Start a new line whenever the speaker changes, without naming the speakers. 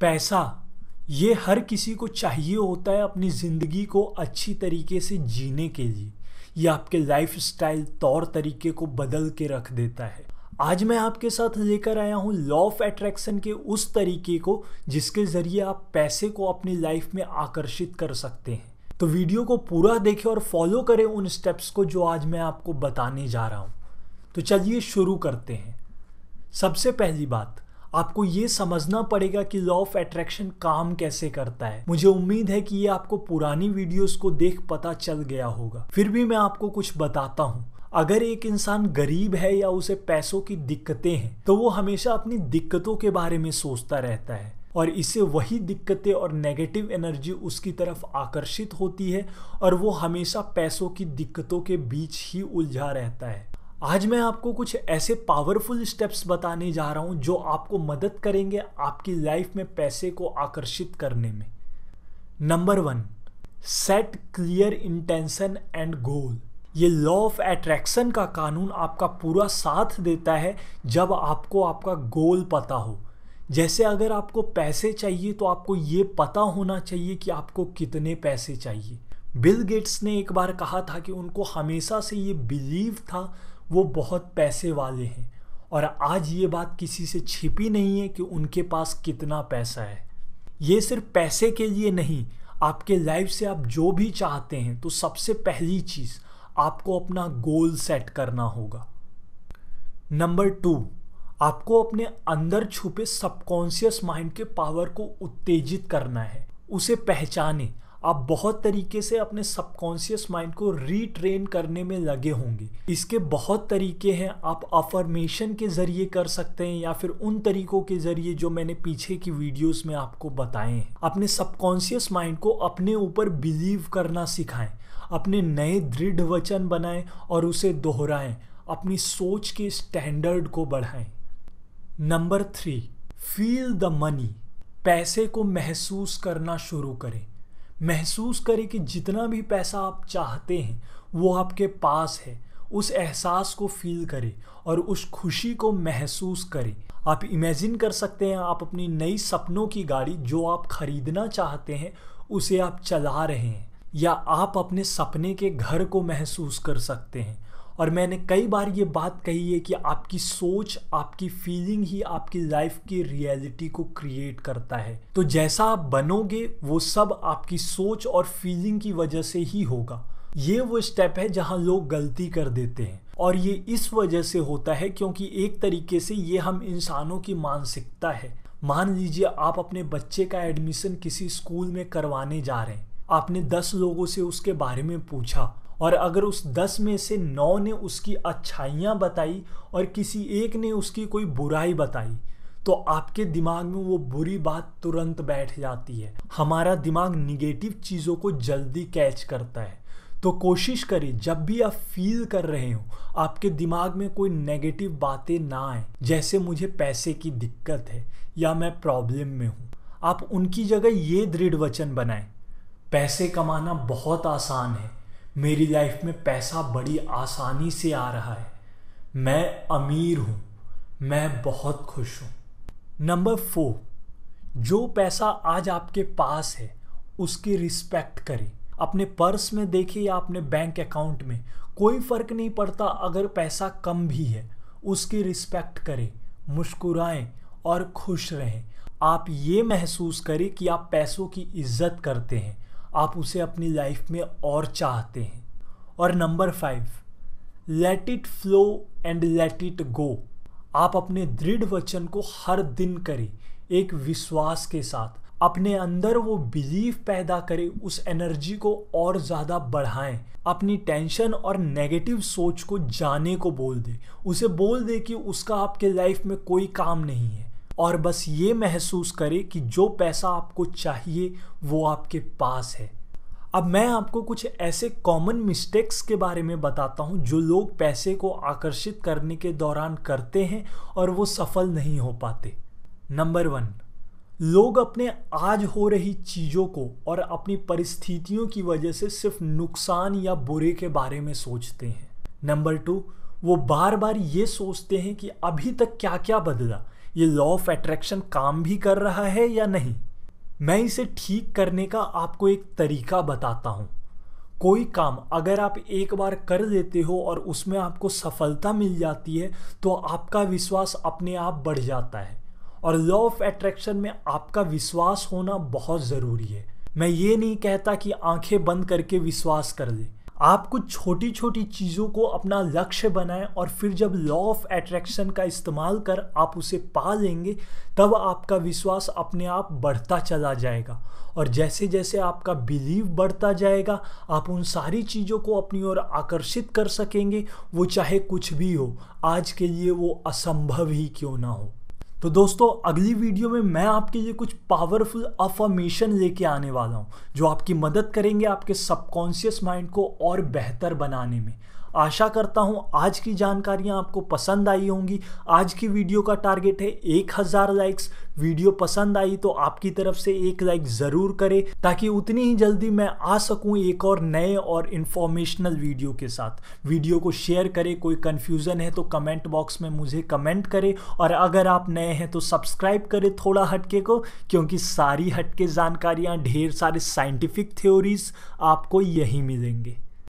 पैसा ये हर किसी को चाहिए होता है अपनी ज़िंदगी को अच्छी तरीके से जीने के लिए ये आपके लाइफ स्टाइल तौर तरीके को बदल के रख देता है आज मैं आपके साथ लेकर आया हूँ लॉ ऑफ एट्रैक्शन के उस तरीके को जिसके ज़रिए आप पैसे को अपनी लाइफ में आकर्षित कर सकते हैं तो वीडियो को पूरा देखें और फॉलो करें उन स्टेप्स को जो आज मैं आपको बताने जा रहा हूँ तो चलिए शुरू करते हैं सबसे पहली बात आपको ये समझना पड़ेगा कि लॉ ऑफ अट्रैक्शन काम कैसे करता है मुझे उम्मीद है कि ये आपको पुरानी वीडियोस को देख पता चल गया होगा फिर भी मैं आपको कुछ बताता हूँ अगर एक इंसान गरीब है या उसे पैसों की दिक्कतें हैं तो वो हमेशा अपनी दिक्कतों के बारे में सोचता रहता है और इससे वही दिक्कतें और नेगेटिव एनर्जी उसकी तरफ आकर्षित होती है और वो हमेशा पैसों की दिक्कतों के बीच ही उलझा रहता है आज मैं आपको कुछ ऐसे पावरफुल स्टेप्स बताने जा रहा हूँ जो आपको मदद करेंगे आपकी लाइफ में पैसे को आकर्षित करने में number one set clear intention and goal ये लॉ ऑफ एट्रैक्शन का कानून आपका पूरा साथ देता है जब आपको आपका गोल पता हो जैसे अगर आपको पैसे चाहिए तो आपको ये पता होना चाहिए कि आपको कितने पैसे चाहिए बिल गेट्स ने एक बार कहा था कि उनको हमेशा से ये बिलीव था वो बहुत पैसे वाले हैं और आज ये बात किसी से छिपी नहीं है कि उनके पास कितना पैसा है ये सिर्फ पैसे के लिए नहीं आपके लाइफ से आप जो भी चाहते हैं तो सबसे पहली चीज़ आपको अपना गोल सेट करना होगा नंबर टू आपको अपने अंदर छुपे सबकॉन्शियस माइंड के पावर को उत्तेजित करना है उसे पहचाने आप बहुत तरीके से अपने सबकॉन्शियस माइंड को रीट्रेन करने में लगे होंगे इसके बहुत तरीके हैं आप अफर्मेशन के ज़रिए कर सकते हैं या फिर उन तरीकों के ज़रिए जो मैंने पीछे की वीडियोस में आपको बताए हैं अपने सबकॉन्शियस माइंड को अपने ऊपर बिलीव करना सिखाएं अपने नए दृढ़ वचन बनाएं और उसे दोहराएं अपनी सोच के स्टैंडर्ड को बढ़ाएं number three feel the money पैसे को महसूस करना शुरू करें महसूस करें कि जितना भी पैसा आप चाहते हैं वो आपके पास है उस एहसास को फील करें और उस खुशी को महसूस करें आप इमेजिन कर सकते हैं आप अपनी नई सपनों की गाड़ी जो आप खरीदना चाहते हैं उसे आप चला रहे हैं या आप अपने सपने के घर को महसूस कर सकते हैं और मैंने कई बार ये बात कही है कि आपकी सोच आपकी फीलिंग ही आपकी लाइफ की रियलिटी को क्रिएट करता है तो जैसा आप बनोगे वो सब आपकी सोच और फीलिंग की वजह से ही होगा ये वो स्टेप है जहाँ लोग गलती कर देते हैं और ये इस वजह से होता है क्योंकि एक तरीके से ये हम इंसानों की मानसिकता है मान लीजिए आप अपने बच्चे का एडमिशन किसी स्कूल में करवाने जा रहे हैं आपने दस लोगों से उसके बारे में पूछा और अगर उस दस में से नौ ने उसकी अच्छाइयाँ बताई और किसी एक ने उसकी कोई बुराई बताई तो आपके दिमाग में वो बुरी बात तुरंत बैठ जाती है हमारा दिमाग निगेटिव चीज़ों को जल्दी कैच करता है तो कोशिश करें जब भी आप फील कर रहे हो आपके दिमाग में कोई नेगेटिव बातें ना आए जैसे मुझे पैसे की दिक्कत है या मैं प्रॉब्लम में हूँ आप उनकी जगह ये दृढ़ वचन बनाएं पैसे कमाना बहुत आसान है मेरी लाइफ में पैसा बड़ी आसानी से आ रहा है मैं अमीर हूँ मैं बहुत खुश हूँ नंबर फोर जो पैसा आज आपके पास है उसकी रिस्पेक्ट करें अपने पर्स में देखें या अपने बैंक अकाउंट में कोई फ़र्क नहीं पड़ता अगर पैसा कम भी है उसकी रिस्पेक्ट करें मुस्कुराएं और खुश रहें आप ये महसूस करें कि आप पैसों की इज्जत करते हैं आप उसे अपनी लाइफ में और चाहते हैं और number five let it flow and let it go आप अपने दृढ़ वचन को हर दिन करें एक विश्वास के साथ अपने अंदर वो बिलीफ पैदा करें उस एनर्जी को और ज़्यादा बढ़ाएं अपनी टेंशन और नेगेटिव सोच को जाने को बोल दे उसे बोल दे कि उसका आपके लाइफ में कोई काम नहीं है और बस ये महसूस करें कि जो पैसा आपको चाहिए वो आपके पास है अब मैं आपको कुछ ऐसे कॉमन मिस्टेक्स के बारे में बताता हूँ जो लोग पैसे को आकर्षित करने के दौरान करते हैं और वो सफल नहीं हो पाते नंबर वन लोग अपने आज हो रही चीज़ों को और अपनी परिस्थितियों की वजह से सिर्फ नुकसान या बुरे के बारे में सोचते हैं नंबर टू वो बार बार ये सोचते हैं कि अभी तक क्या क्या बदला ये लॉ ऑफ एट्रैक्शन काम भी कर रहा है या नहीं मैं इसे ठीक करने का आपको एक तरीका बताता हूँ कोई काम अगर आप एक बार कर देते हो और उसमें आपको सफलता मिल जाती है तो आपका विश्वास अपने आप बढ़ जाता है और लॉ ऑफ अट्रैक्शन में आपका विश्वास होना बहुत ज़रूरी है मैं ये नहीं कहता कि आंखें बंद करके विश्वास कर ले आप कुछ छोटी छोटी चीज़ों को अपना लक्ष्य बनाएं और फिर जब लॉ ऑफ एट्रैक्शन का इस्तेमाल कर आप उसे पा लेंगे तब आपका विश्वास अपने आप बढ़ता चला जाएगा और जैसे जैसे आपका बिलीव बढ़ता जाएगा आप उन सारी चीज़ों को अपनी ओर आकर्षित कर सकेंगे वो चाहे कुछ भी हो आज के लिए वो असंभव ही क्यों ना हो तो दोस्तों अगली वीडियो में मैं आपके लिए कुछ पावरफुल अफर्मेशन लेके आने वाला हूँ जो आपकी मदद करेंगे आपके सबकॉन्शियस माइंड को और बेहतर बनाने में आशा करता हूँ आज की जानकारियाँ आपको पसंद आई होंगी आज की वीडियो का टारगेट है एक हज़ार लाइक्स वीडियो पसंद आई तो आपकी तरफ से एक लाइक ज़रूर करें ताकि उतनी ही जल्दी मैं आ सकूँ एक और नए और इन्फॉर्मेशनल वीडियो के साथ वीडियो को शेयर करें कोई कन्फ्यूज़न है तो कमेंट बॉक्स में मुझे कमेंट करें और अगर आप नए हैं तो सब्सक्राइब करें थोड़ा हटके को क्योंकि सारी हटके जानकारियाँ ढेर सारे साइंटिफिक थ्योरीज आपको यहीं मिलेंगे